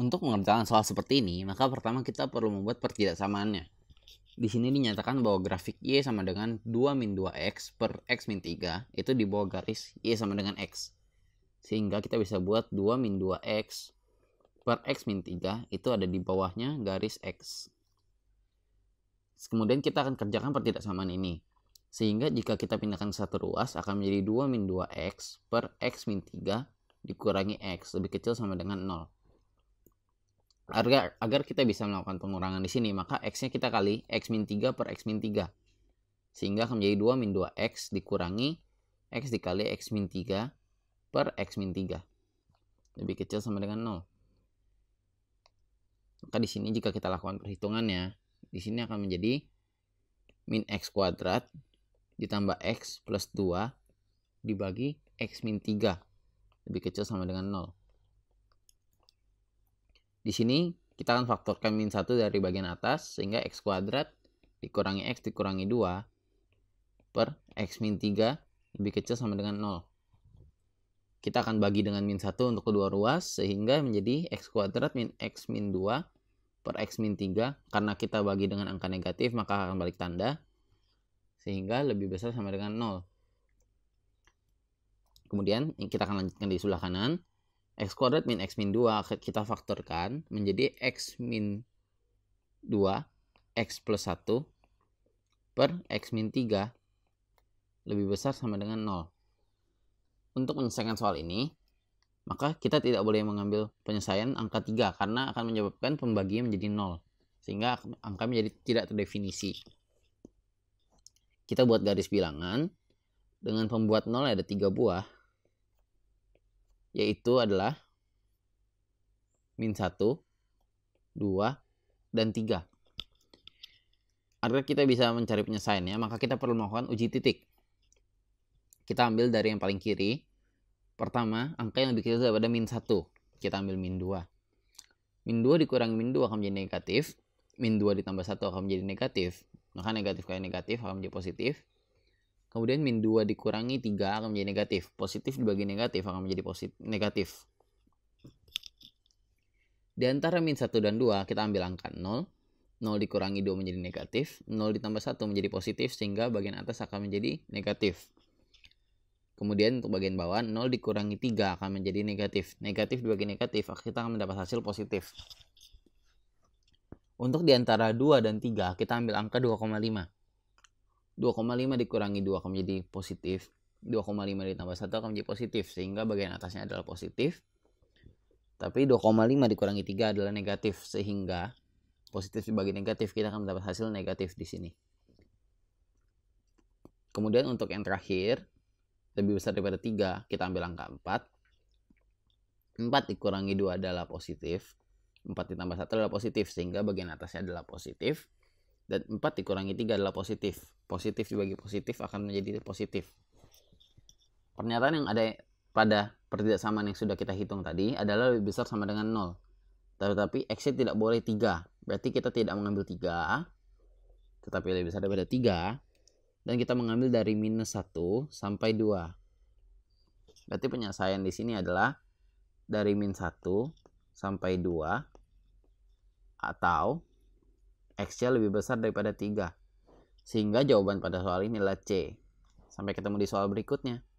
Untuk mengerjakan soal seperti ini, maka pertama kita perlu membuat pertidaksamaannya. Di sini dinyatakan bahwa grafik Y sama dengan 2 min 2X per X min 3 itu di bawah garis Y sama dengan X. Sehingga kita bisa buat 2 min 2X per X min 3 itu ada di bawahnya garis X. Kemudian kita akan kerjakan pertidaksamaan ini. Sehingga jika kita pindahkan satu ruas akan menjadi 2 min 2X per X min 3 dikurangi X lebih kecil sama dengan 0 agar, agar kita bisa melakukan pengurangan di sini, maka x-nya kita kali x min 3 per x min 3. Sehingga akan menjadi 2 min 2x dikurangi x dikali x min 3 per x min 3. Lebih kecil sama dengan 0. Maka di sini jika kita lakukan perhitungannya, di sini akan menjadi min x kuadrat ditambah x plus 2 dibagi x min 3. Lebih kecil sama dengan 0. Di sini kita akan faktorkan min 1 dari bagian atas sehingga x kuadrat dikurangi x dikurangi 2 per x min 3 lebih kecil sama dengan 0. Kita akan bagi dengan min 1 untuk kedua ruas sehingga menjadi x kuadrat min x min 2 per x min 3. Karena kita bagi dengan angka negatif maka akan balik tanda sehingga lebih besar sama dengan 0. Kemudian kita akan lanjutkan di sebelah kanan. X kuadrat min X min 2 kita faktorkan menjadi X min 2 X plus 1 per X min 3 lebih besar sama dengan 0. Untuk menyelesaikan soal ini, maka kita tidak boleh mengambil penyelesaian angka 3 karena akan menyebabkan pembagian menjadi 0. Sehingga angka menjadi tidak terdefinisi. Kita buat garis bilangan. Dengan pembuat 0 ada 3 buah yaitu adalah min 1, 2, dan 3. Agar kita bisa mencari penyelesaiannya, ya, maka kita perlu melakukan uji titik. Kita ambil dari yang paling kiri. Pertama, angka yang lebih kecil daripada min 1. Kita ambil min 2. Min 2 dikurangi min 2 akan menjadi negatif. Min 2 ditambah 1 akan menjadi negatif. Maka negatif kali negatif akan menjadi positif. Kemudian min 2 dikurangi 3 akan menjadi negatif. Positif dibagi negatif akan menjadi positif, negatif. Di antara min 1 dan 2 kita ambil angka 0. 0 dikurangi 2 menjadi negatif. 0 ditambah 1 menjadi positif sehingga bagian atas akan menjadi negatif. Kemudian untuk bagian bawah 0 dikurangi 3 akan menjadi negatif. Negatif dibagi negatif kita akan mendapat hasil positif. Untuk di antara 2 dan 3 kita ambil angka 2,5. 2,5 dikurangi 2 akan menjadi positif. 2,5 ditambah 1 akan menjadi positif. Sehingga bagian atasnya adalah positif. Tapi 2,5 dikurangi 3 adalah negatif. Sehingga positif dibagi negatif. Kita akan mendapat hasil negatif di sini. Kemudian untuk yang terakhir. Lebih besar daripada 3. Kita ambil angka 4. 4 dikurangi 2 adalah positif. 4 ditambah 1 adalah positif. Sehingga bagian atasnya adalah positif dan 4 dikurangi 3 adalah positif. Positif dibagi positif akan menjadi positif. Pernyataan yang ada pada pertidaksamaan yang sudah kita hitung tadi adalah lebih besar sama dengan 0. Tetapi exit tidak boleh 3. Berarti kita tidak mengambil 3, tetapi lebih besar daripada 3. Dan kita mengambil dari minus 1 sampai 2. Berarti penyelesaian di sini adalah dari min 1 sampai 2 atau X-nya lebih besar daripada 3. Sehingga jawaban pada soal ini adalah C. Sampai ketemu di soal berikutnya.